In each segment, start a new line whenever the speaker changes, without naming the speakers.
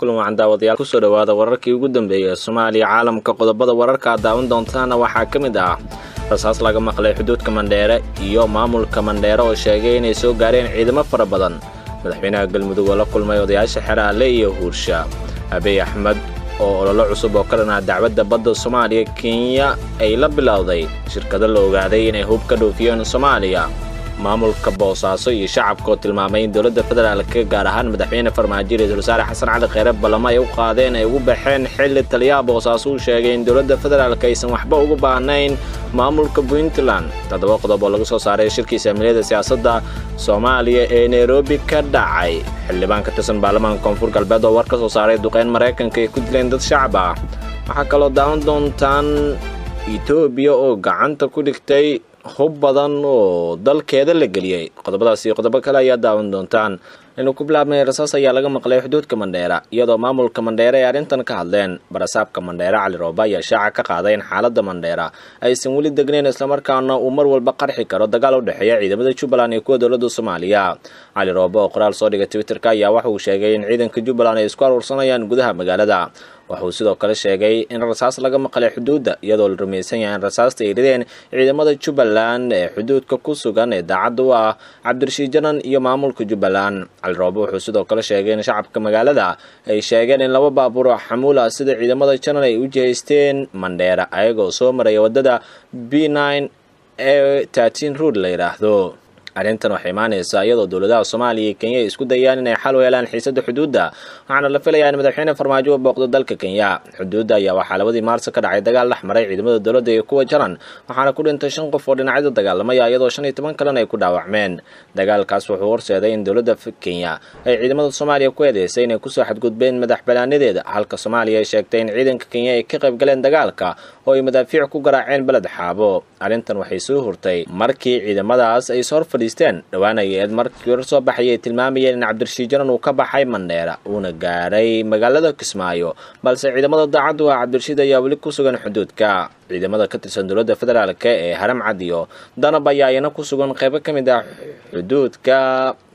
kulan wacan daawadayaal kusoo dhawaada wararkii ugu dambeeyay ee soomaaliya caalamka qodobada wararka aad daawan doontaana waxaa ka mid ah rasaas laga maqlay xuduudka mandheere iyo maamulka mandheere oo sheegay inay soo gaareen ciidamo fara badan madaxweynaha galmudug oo la kulmay odayaasha xeraalle iyo huursha abiy axmed oo ololo cusub oo ka dhanaa dacwadda badda soomaaliya kenya ay la bilowday shirkado la ogaaday inay hub ka dhoofiyeen soomaaliya maamulka boosaaso iyo shacabka oo tilmaamay in dowladda federaalka gaar ahaan madaxweyne farmaajo ra-iisul wasaare xasan cali kheyre ballamo ay u qaadeen ay ugu baxeen xilli taliyaha boosaaso uu sheegay in dowladda federaalka aysan waxba ugu baahnayn maamulka puntland toddoba qodob oo laga soo saaray shirkiisa amiliyada siyaasadda soomaaliya ee nairobi ka dhacay xildhibaan ka tirsan baarlamaanka koonfur galbeed oo war ka soo saaray duqeyn maraykanka ay ku dileen dad shacab ah waxaa kaloo daawan doontaan etoobiya oo gacanta ku dhigtay hub badan oo dalkeeda la geliyey qodobadaas iyo qodobo kale ayaa daawan doontaan inuu ku bilaabnay rasaas ayaa laga maqlay xuduudka mandheera iyadoo maamulka mandheera ay arrintan ka hadleen barasaabka mandheera cali rooba ayaa shaaca ka qaaday in xaaladda mandheera aysan weli degneyn islamarkaana uu mar walba qarxi karo dagaal u dhexeeya ciidamada jubbaland iyo kuwa dowladda soomaaliya cali rooba oo qoraal soo dhigay twitterka ayaa waxa uu sheegay in ciidanka jubbaland ay isku aruursanayaan gudaha magaalada wuxuu sidoo kale sheegay in rasaas laga maqlay xuduudda iyadoo la rumaysan yahay in rasaasta ay rideen ciidamada jubbaland ee xuduudka ku sugan ee daacadda u ah cabdirashiid janan iyo maamulka jubbaland caliroobo wuxuu sidoo kale sheegay in shacabka magaalada ay sheegeen in laba baabuur oo xamuul ah sida ciidamada janan ay u jihaysteen mandheera ayagoo soo maraya waddada b nine ee tatin rood la yidhaahdo arrintan waxay imaanaysaa iyadoo dowladaha soomaaliya iyo kenya ay isku dayaan inay xal u helaan xiisada xuduudda waxaana la filayaa in madaxweyne farmaajo uu booqdo dalka kenya xuduudda ayaa waxaa labadii maarso ka dhacay dagaal dhex maray ciidamada dowladda iyo kuwa jaran waxaana ku dhintay shan qof oo dhinacyada dagaalamaya iyadoo shan iyo toban kalena ay ku dhaawacmeen dagaalkaas wuxuu horseeday in dowladda kenya ay ciidamada soomaaliya ku eedeysay inay kusoo xadgudbeen madax madaxbannaanadeeda halka soomaaliya ay sheegtay in ciidanka kenya ay ka qayb galeen dagaalka oo ay madaafiic ku garaaceen beled xaabo arrintan waxay soo hurtay markii ciidamadaas ay is horfadhiis haysteen eed markii hore soo baxayay tilmaamayeen in cabdirashiid jaran uu ka baxay mandheera uuna gaaray magaalada kismaayo balse ciidamada daacaddu ah cabdirashiid ayaa weli ku sugan xuduudka ciidamada ka tirsan dowladda federaalk ee haram cadiyo danab ayaa iyana ku sugan qaybo ka mid ah xuduudka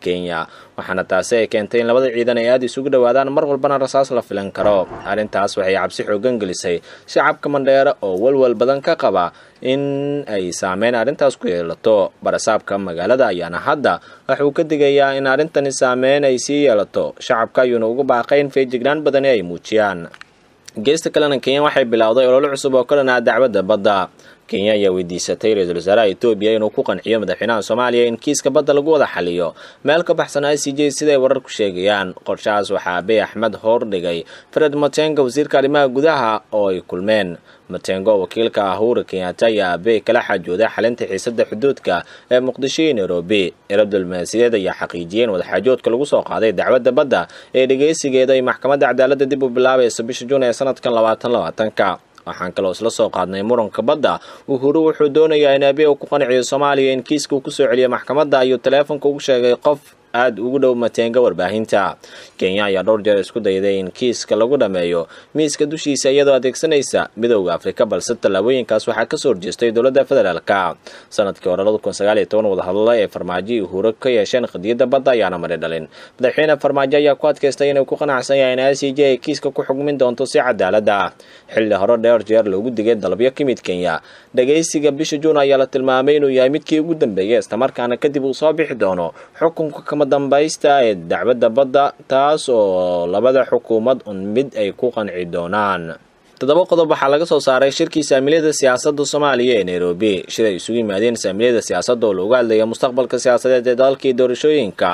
kenya waxaana taasi ay keentay in labada ciidan ay aada isugu dhowaadaan mar walbana rasaas la filan karo arrintaas waxay cabsi xoogan gelisay shacabka mandheere oo walwal badan ka qaba in ay saameyn arrintaas ku yeelato barasaabka magaalada ayaana hadda waxuu ka digayaa in arrintani saameyn ay sii yeelato shacabka ayuuna ugu baaqay in feejignaan badani ay muujiyaan geesta kalena kenya waxay bilowday ololo cusub oo ka dhanaa dacwadda badda kenya ayaa weydiisatay ra-iisul wasaaraha etoobiya inuu ku qanciyo madaxweynaha soomaaliya in kiiska badda lagu wada xaliyo meel ka baxsan i c j sida ay warar sheegayaan qorshahaas waxaa abiy axmed hoordhigay fred matenga wasiirka arrimaha gudaha oo ay kulmeen matengo wakiilka ahura kenyaata ayaa aabey kala xaajooday xalinta xiisadda xuduudka ee muqdisho iyo nairobi erab dulmaasideed ayaa xaqiijiyeen wadaxaajoodka lagu soo qaaday dacwadda badda ee dhegeysigeeda ay maxkamadda cadaaladda dib u bilaabaysa bisha juun ee sanadkan labaatan labaatanka waxaan kaloo isla soo qaadnay muranka badda uhuru wuxuu doonayaa in abiya uu ku qanciyo soomaaliya in kiiska uu kusoo celiya maxkamadda ayuu taleefonka ugu sheegay qof aad ugu dhow mateenga warbaahinta kenya ayaa dhowr jeer isku dayday in kiiska lagu dhammeeyo miiska dushiisa iyadoo adeegsanaysa midowda afrika balse tallaabooyinkaas waxaa kasoo horjeestay dowladda federaalka sanadkii hore wadahadalo ee farmaajo uhuuro ka yeesheen qadiyadda badda ayaana mari dhalin madaxweyne farmaajo ayaa ku adkaystay inuu ku qanacsan yahay in j ay kiiska ku xugmin doonto si cadaalada ah. xilli hore dheer jeer loogu digay dalabyo ka mid kenya dhagaysiga bisha juun ayaa la tilmaamay inuu yahay midkii ugu dambeeyay islamarkaana kadib uu soo bixi doono xukunka kama dambaysta ee dacbadda badda taas oo labada xukuumad un mid ay ku qanci doonaan todoba qodob waxaa laga soo saaray shirkii saamiliyada siyaasadda soomaaliya ee nairobi shir ay isugu yimaadeen saamiliyada siyaasadda oo loogu hadlaya mustaqbalka siyaasadeed ee dalkii doorashooyinka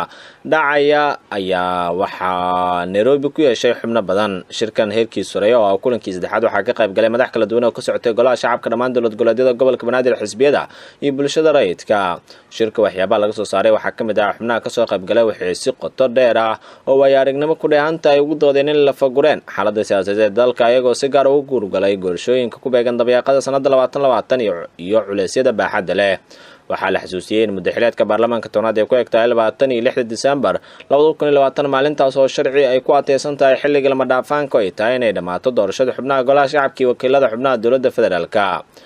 dhacaya ayaa waxaa nairobi ku yeeshay xubno badan shirkan heerkii sore oo ah kulankii saddexaad waxaa ka qayb galay madax kala duwan oo ka socotay golaha shacabka dhammaan dowlad goleedyada gobolka banaadir xisbiyada iyo bulshada rayidka shirka waxyaabaha laga soo saaray waxaa ka mid ah xubnaha kasoo qayb galay waxay si qoto dheer ah oo ay aragnimo ku dheehan ay ugu doodeen in la fagureen xaaladda siyaasadeed dalka ayagoo si gaar ah u guurgalay doorashooyinka ku beegan dabyaaqada sanada labaatan labaatan iyo culeysyada baaxadda leh waxaa la xasuusiyey in mudaxileedka baarlamaanka toonaad ee ku egtahay labaatan iyo lixda maalintaas oo sharci ay ku ateysan tahay xilligii lama dhaafaanka ay tahay inay dhammaato doorashada xubnaha golaha shacabkaiyo wakiilada xubnaha dowladda federaalka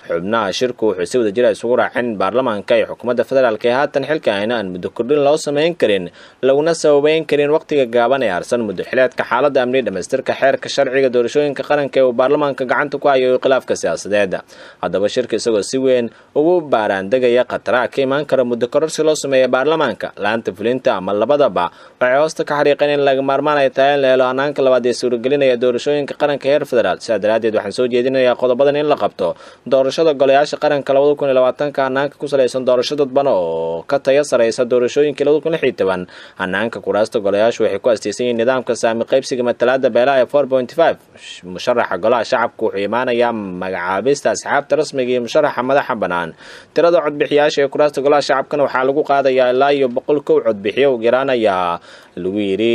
xubnaha shirku wuxuu si wada jira ah isugu raacin baarlamaanka iyo xukuumadda federaalka ee haatan xilka xilkaayna aan muddo kordhin loo sameyn karin laguna sababeyn karin waqtiga gaaban ee harsan mudaxileedka xaaladda amni dhamaystirka xeerka sharciga doorashooyinka qaranka ee uu baarlamaanka gacanta ku hayo khilaafka siyaasadeed haddaba shirka isagoo si weyn ugu baaraandegaya qatar qanaac ka imaan kara muddo kororsi loo sameeya baarlamaanka laanta fulinta ama labadaba waxay hoosta ka xariiqeen in laga maarmaan ay tahay in la helo hanaanka labaad ee suuragelinaya doorashooyinka qaranka heer federaal sidaa daraaddeed waxaan soo jeedinayaa qodobadan in la qabto doorashada golayaasha qaranka ka hanaanka ku salaysan doorasho dadban oo ka taya saraysa doorashooyinkii hanaanka kuraasta golayaashu waxay ku astaysan yihiin nidaamka saami qaybsiga matalaada beelaha ee musharaxa golaha shacabku wuxuu imaanayaa magacaabista asxaabta rasmiga iyo musharaxa madaxa bannaan tirada codbixiyaasha ee kuraasta golaha shacabkana waxaa lagu qaadayaa ilaa iyo boqol kow cod bixiyo u garaanayaa lagu yidhi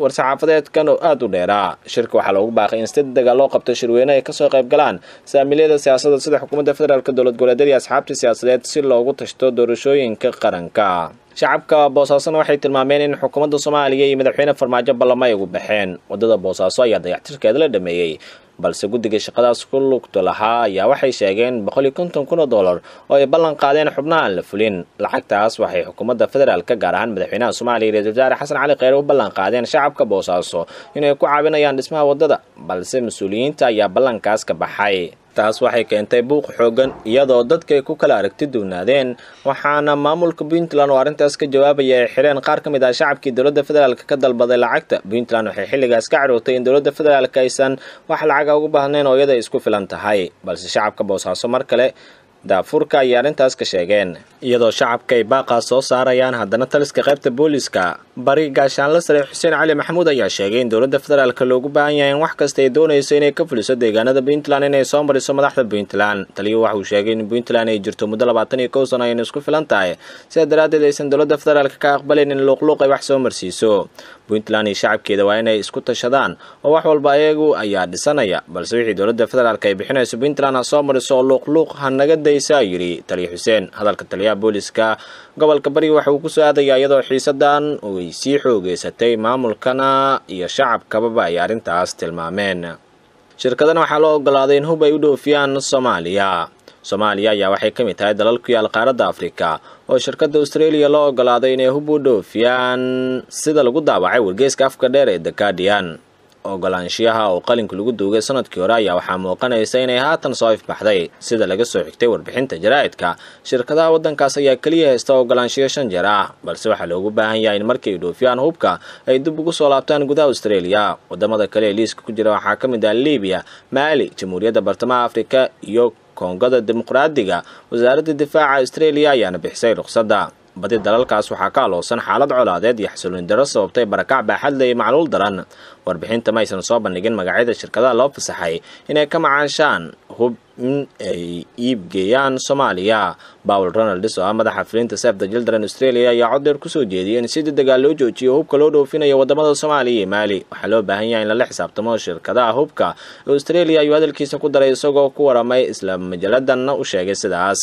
war-saxaafadeedkan oo aada u dheeraa shirka waxaa loogu baaqay in sida dagaal loo qabto shirweyne ay kasoo qayb galaan saamiilyada siyaasadda sida xukuumadda federaalk dowlad goboleedyada iyo asxaabta siyaasadeed si loogu tashto doorashooyinka qaranka shacabka boosaasona waxay tilmaameen in xukuumadda soomaaliya iyo madaxweyne farmaajo ballamo ay ugu baxeen waddada boosaaso ayaa dayactirkeeda la dhameeyey balse guddiga shaqadaas ku lugta lahaa ayaa waxay sheegeen boqol konton kun dollar oo ay ballan qaadeen xubnaha la fulin lacagtaas waxay xukuumadda federaalka gaar ahaan madaxweynaha soomaaliya ra-isul wasaare xasan cali kheyre u ballan qaadeen shacabka boosaaso inay ku caawinayaan dhismaha waddada balse mas-uuliyiinta ayaa ballankaas ka baxay taas waxay keentay buuq xoogan iyadoo dadkay ku kala aragti duunaadeen waxaana maamulka puntland oo arrintaas ka jawaabayay ay xireen qaar ka mid ah shacabkii dowladda federaalk ka dalbaday lacagta puntland waxay xilligaas ka carootay in dowladda federaalk aysan wax lacaga ugu baahneen oo iyada isku filan tahay balse shacabka boosaaso mar kale daafurka ayay arrintaas ka sheegeen iyadoo shacabka ay baaqaa soo saarayaan haddana taliska qaybta booliiska bari gaashaan la sare xuseen cali maxamuud ayaa sheegay in dowladda federaalka loogu baahan yahay in wax kasta ay doonayso inay ka fuliso deegaanada puntland inay soo mariso madaxda puntland taliya taliyo uu sheegay in puntland ay jirto muddo labaatan iyo kow sano ayna isku filan tahay sidaa daraaddeed aysan dowladda federaalka ka aqbalayn in luuqluuq ay wax soo marsiiso puntland iyo shacabkeeda waa inay isku tashadaan oo wax walba ayagu ayaa dhisanaya balse wixii dowladda federaalk ay bixinayso puntland ha soo mariso oo luuqluuq ha naga daysaa yidhi taliya xuseen hadalka taliyaha booliska gobolka bari waxa uu kusoo aadayaa iyadoo xiisadan ay sii xoogeysatay maamulkana iyo shacabkababa ay arrintaas tilmaameen shirkadana waxaa loo ogolaaday in hub ay u dhoofiyaan soomaaliya soomaaliya ayaa waxay ka mid tahay dalalku yaal qaaradda afrika oo shirkadda australia loo ogolaaday inay hub u dhoofiyaan sida lagu daawacay wargeyska afka dheer ee the guardian ogolaanshiyaha oo qalinka lagu duugay sanadkii hore ayaa waxaa muuqanaysa inay haatan soo ifbaxday sida laga soo xigtay warbixinta jaraa'idka shirkadaha waddankaas ayaa keliya haysta ogolaanshiyo shan jeer ah balse waxaa loogu baahan yahay in markay ay dhoofiyaan hubka ay dib ugu soo laabtaan gudaha australia wadamada kale ee liiska ku jira waxaa ka mid ah libiya maali jamhuuriyadda bartamaha afrika iyo koongada dimuqraadiga wasaaradda difaaca astreeliya ayaana bixisay ruqsadda badi dalalkaas waxaa ka aloosan xaalad colaadeed iyo xasilooni daro sababtay barakac baaxadley macluul daran warbixinta ma aysan soo bandhigin magacyada shirkadaha loo fasaxay inay ka macaashaan hub in ay iib geeyaan soomaaliya bawel ronalds oo ah madaxa filinta save the children australia ayaa cod dheer kusoo jeediyay in si dadagaa loo joojiyo hubka loo dhoofinaya wadamada soomaaliya iyo maali waxaa loo baahan yahay in lala xisaabtamo shirkadaha hubka australia ayuu hadalkiisa ku daray isagoo ku waramay isla majaladanna u sheegay sidaas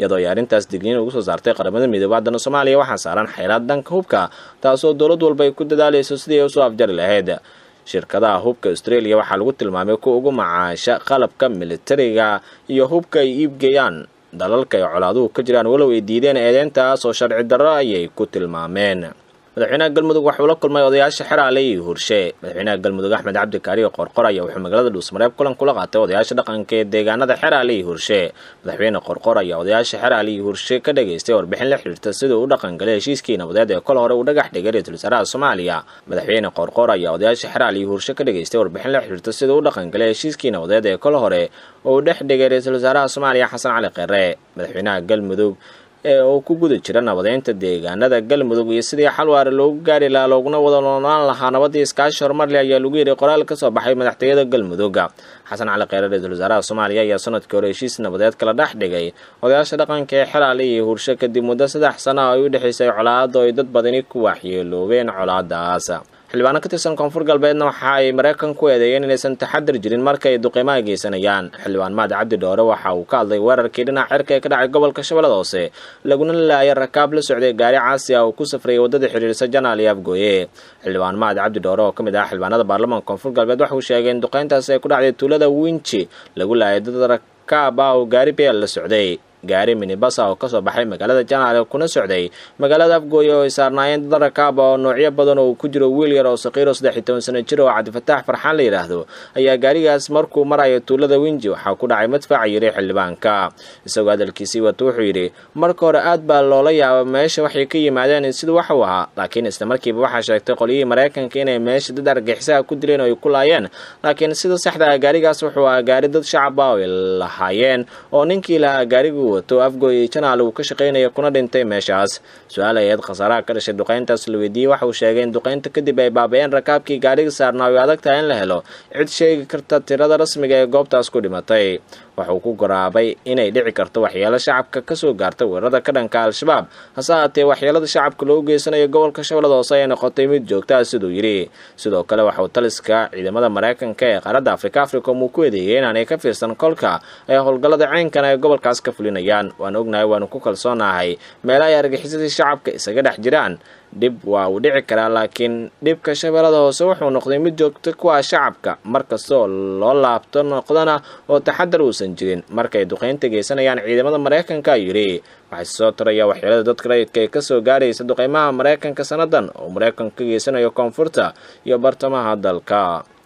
iyadoo ay arrintaas digniin ugu soo saartay qaramada midoobey haddana soomaaliya waxaa saaran xeelad dhanka hubka taasoo dowlad walba ay ku dadaalayso sidii ay usoo afjari lahayd shirkadaha hubka australia waxaa lagu tilmaamay ku ugu macaasha qalabka militariga iyo hubka ay iibgeeyaan dalalka ay colaaduhu ka jiraan walow ay diideen eedeyntaas oo sharci darro ayay ku tilmaameen madaxweynaha galmudug waxauu la kulmay odayaasha xeraale iyo hurshe madaxweynaha galmudug axmed cabdi kaariyo qorqoraya wuxuu magaalada dhuusmareeb kulan kula qaatay odayaasha dhaqanka ee deegaanada xeraale iyo hurshe madaxweyne qorqor ayaa odayaasha xeraale iyo hurshe ka dhageystay warbixin la xidhiirta siduu u dhaqangalay heshiiskii nabadeed ee kol hore uu dhagax dhigay ra-iisul wasaaraha soomaaliya madaxweyne qorqor ayaa odayaasha xeraale iyo hurshe ka dhageystay warbixin la xidhiirta siduu u dhaqangalay heshiiskii nabadeed ee kol hore oo uu dhex dhigay ra-isul wasaaraha soomaaliya xasan cali kheere madaxweynaha galmudug ee uu ku guda jira nabadeynta deegaanada galmudug iyo sidii xal waara loogu gaari lahaa looguna wada noolnaan lahaa nabadii iskaashi horumarle ayaa lagu yidhi qoraal ka soo baxay madaxtooyada galmudugga xasan cali kheyre ra-iisul wasaaraha soomaaliya ayaa sanadkii hore heshiis nabadeed kala dhex dhigay odayaasha dhaqanka ee xelaale iyo hursho kadib muddo saddex sana ay u dhexaysay colaadda ay dad badani ku waxyeeloobeen colaadaas xildhibaano ka tirsan koonfur galbeedna waxa ay maraykan ku eedeeyeen inaysan taxadir jirin marka ay duqeymaha geysanayaan xildhibaan maad cabdi dhoore waxa uu ka hadlay weerarkii dhinac cirka ee ka dhacay gobolka shabeellada hoose laguna laayay rakaab la socday gaari caasi ah uu ku safrayay waddada xidhiirsa janaal iyo xildhibaan maad cabdi dhoore oo ka mid ah xildhibaanada baarlamaanka koonfur galbeed waxauu sheegay in duqeyntaasi ay ku dhacday tuulada winji lagu laayay dad rakaab ah oo gaari beel la socday gaari minibasa ah oo kasoo baxay magaalada janaale kuna socday magaalada afgooye oo ay saarnaayeen dara kaaba ah oo noocyo badan oo ku jiro wiil yar oo saqiir saddex iyo toban sano jir oo cabdifataax farxaan la yidhaahdo ayaa gaarigaas markuu maraya tuulada winji waxaa ku dhacay madfaca yiri xildhibaanka isagoo hadalkiisii wata wuxuu yidhi marka hore aad baa loola yaaba meesha waxay ka yimaadeen siduu wax uu ahaa laakiin markiiba waxaa sheegtay qolyihii maraykanka inay meesha dad argixisaha ku dileen oo ay ku laayeen laakiin sida saxda ah gaarigaas wuxuu ahaa gaari dad shacaba oo ay lahaayeen oo ninkii lahaa gaarigu uu wato afgooyay janaal uu ka shaqaynaya kuna dhintay meeshaas su-aal ayaed khasaaraha ka dhashay duqeyntaas la weydiiyey waxa uu sheegay in duqeynta kadib ay baabayeen rakaabkii gaariga saarnaa way adag tahay in la helo cid sheegi karta tirada rasmiga ee goobtaas ku dhimatay waxuu ku garaabay inay dhici karto waxyeelo shacabka kasoo gaarta weerarada ka dhanka al-shabaab hase haatee waxyeelada shacabka loo geysanayo gobolka shabeellada hoose ay noqotay mid joogtaa ah, siduu yidhi sidoo kale waxauu taliska ciidamada mareykanka ee qaaradda afrika africom uu ku eedeeyay inaanay ka fiirsan kolka ay howlgallada ceynkana ay gobolkaas ka fulinayaan waan ognahay waanu ku kalsoonahay meela ay argixisada shacabka isaga dhex jiraan dhib waa uu dhici karaa laakiin dhibka shabeellada hoose wuxuu noqday mid joogta kuwa ah shacabka markastoo loo laabto noqdana oo taxadar uusan jirin markay duqeynta geysanayaan ciidamada maraykanka yidhi waxay soo taraya waxyeelada dadka rayidka ee kasoo gaaraysa duqeymaha maraykanka sannadan oo mareykanka ka geysanayo koonfurta iyo bartamaha dalka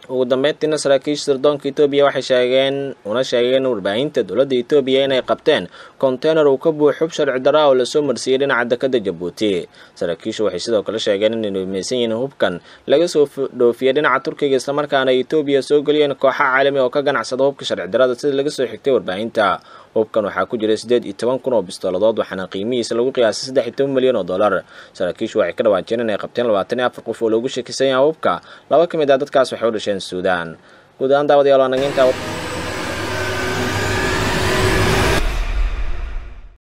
ugu dambeyntiina saraakiisha sirdoonka etoobiya waxay sheegeen una sheegeen warbaahinta dowladda etoobiya inay qabteen konteynar uu ka buux xub sharci daraa oo lasoo marsiiyey dhinaca dekada jabuuti saraakiishu waxay sidoo kale sheegeen inay rumaysan yihiin hubkan laga soo dhoofiyey dhinaca turkiga islamarkaana etoobiya soo geliyeen kooxa caalami oo ka ganacsada hubka sharci darada sida laga soo xigtay warbaahinta hubkan waxaa ku jira siddeed iyo toban kun oo bistooladood waxaana qiimihiisa lagu qiyaasay saddex iyo toban milyan oo dollar saraakiishu waxay ka dhawaajeen inay qabteen labaatan iyo afar qof oo loogu shakisan yaha hubka laba ka mid ah dadkaas waxay u dhasheen suudaan guud ahaan daawadayaal waa naga